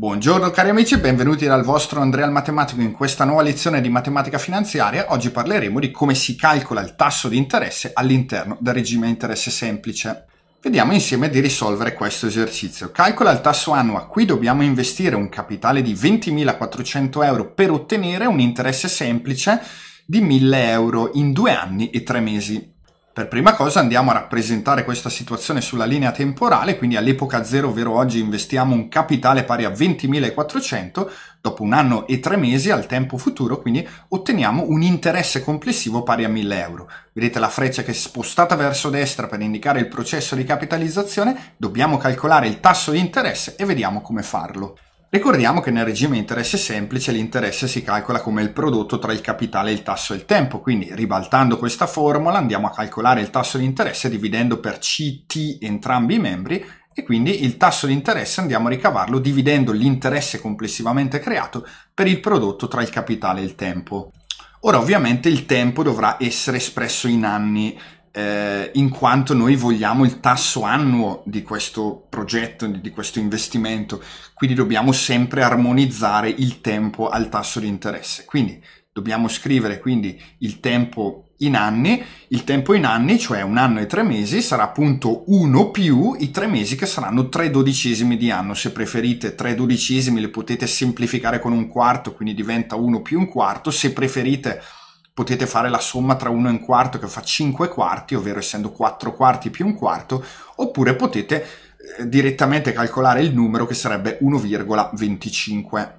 Buongiorno cari amici benvenuti dal vostro Andrea al Matematico in questa nuova lezione di matematica finanziaria. Oggi parleremo di come si calcola il tasso di interesse all'interno del regime interesse semplice. Vediamo insieme di risolvere questo esercizio. Calcola il tasso annuo qui dobbiamo investire un capitale di 20.400 euro per ottenere un interesse semplice di 1.000 euro in due anni e tre mesi. Per prima cosa andiamo a rappresentare questa situazione sulla linea temporale, quindi all'epoca zero, ovvero oggi, investiamo un capitale pari a 20.400, dopo un anno e tre mesi al tempo futuro, quindi otteniamo un interesse complessivo pari a 1.000 euro. Vedete la freccia che è spostata verso destra per indicare il processo di capitalizzazione, dobbiamo calcolare il tasso di interesse e vediamo come farlo. Ricordiamo che nel regime interesse semplice l'interesse si calcola come il prodotto tra il capitale, il tasso e il tempo, quindi ribaltando questa formula andiamo a calcolare il tasso di interesse dividendo per CT entrambi i membri e quindi il tasso di interesse andiamo a ricavarlo dividendo l'interesse complessivamente creato per il prodotto tra il capitale e il tempo. Ora ovviamente il tempo dovrà essere espresso in anni, eh, in quanto noi vogliamo il tasso annuo di questo progetto, di questo investimento, quindi dobbiamo sempre armonizzare il tempo al tasso di interesse. Quindi dobbiamo scrivere quindi il tempo in anni, il tempo in anni, cioè un anno e tre mesi, sarà appunto 1 più i tre mesi che saranno tre dodicesimi di anno. Se preferite tre dodicesimi le potete semplificare con un quarto, quindi diventa 1 più un quarto. Se preferite potete fare la somma tra 1 e un quarto che fa 5 quarti, ovvero essendo 4 quarti più un quarto, oppure potete eh, direttamente calcolare il numero che sarebbe 1,25.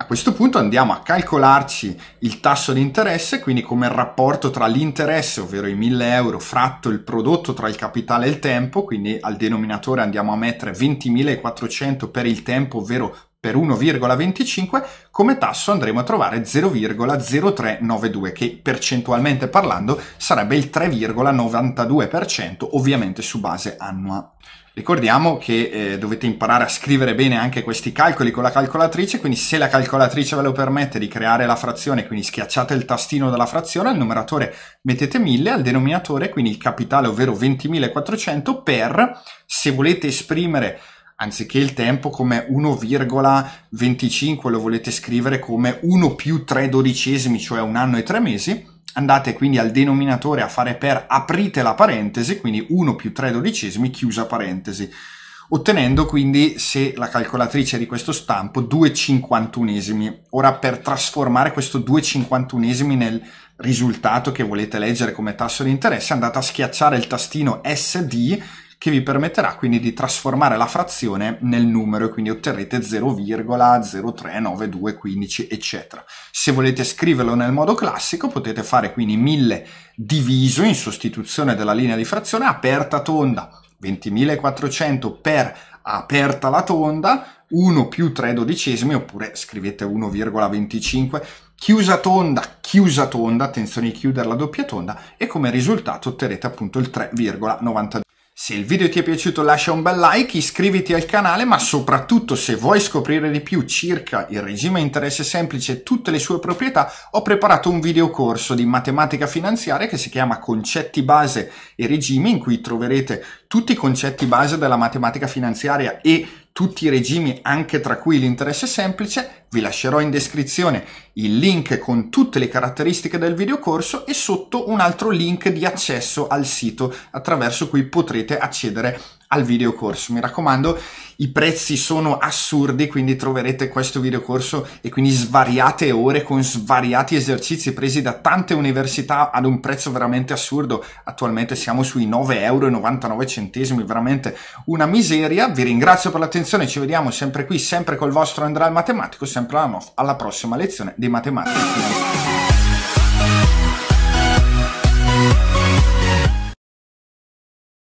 A questo punto andiamo a calcolarci il tasso di interesse, quindi come il rapporto tra l'interesse, ovvero i 1000 euro, fratto il prodotto tra il capitale e il tempo, quindi al denominatore andiamo a mettere 20.400 per il tempo, ovvero per 1,25 come tasso andremo a trovare 0,0392 che percentualmente parlando sarebbe il 3,92% ovviamente su base annua. Ricordiamo che eh, dovete imparare a scrivere bene anche questi calcoli con la calcolatrice, quindi se la calcolatrice ve lo permette di creare la frazione, quindi schiacciate il tastino della frazione, al numeratore mettete 1000, al denominatore quindi il capitale ovvero 20.400 per, se volete esprimere anziché il tempo come 1,25 lo volete scrivere come 1 più 3 dodicesimi, cioè un anno e tre mesi, andate quindi al denominatore a fare per, aprite la parentesi, quindi 1 più 3 dodicesimi, chiusa parentesi, ottenendo quindi, se la calcolatrice di questo stampo, 2,51. cinquantunesimi. Ora per trasformare questo 2,51 cinquantunesimi nel risultato che volete leggere come tasso di interesse, andate a schiacciare il tastino SD che vi permetterà quindi di trasformare la frazione nel numero e quindi otterrete 0,039215 eccetera. Se volete scriverlo nel modo classico potete fare quindi 1000 diviso in sostituzione della linea di frazione aperta tonda 20.400 per aperta la tonda 1 più 3 dodicesimi oppure scrivete 1,25 chiusa tonda, chiusa tonda, attenzione a chiudere la doppia tonda e come risultato otterrete appunto il 3,92. Se il video ti è piaciuto lascia un bel like, iscriviti al canale, ma soprattutto se vuoi scoprire di più circa il regime interesse semplice e tutte le sue proprietà, ho preparato un video corso di matematica finanziaria che si chiama Concetti base e regimi in cui troverete tutti i concetti base della matematica finanziaria e tutti i regimi anche tra cui l'interesse semplice, vi lascerò in descrizione il link con tutte le caratteristiche del videocorso e sotto un altro link di accesso al sito attraverso cui potrete accedere al videocorso. Mi raccomando, i prezzi sono assurdi, quindi troverete questo videocorso e quindi svariate ore con svariati esercizi presi da tante università ad un prezzo veramente assurdo. Attualmente siamo sui 9,99 euro, veramente una miseria. Vi ringrazio per l'attenzione, ci vediamo sempre qui, sempre col vostro Andrea il Matematico, sempre alla, no- alla prossima lezione di Matematica.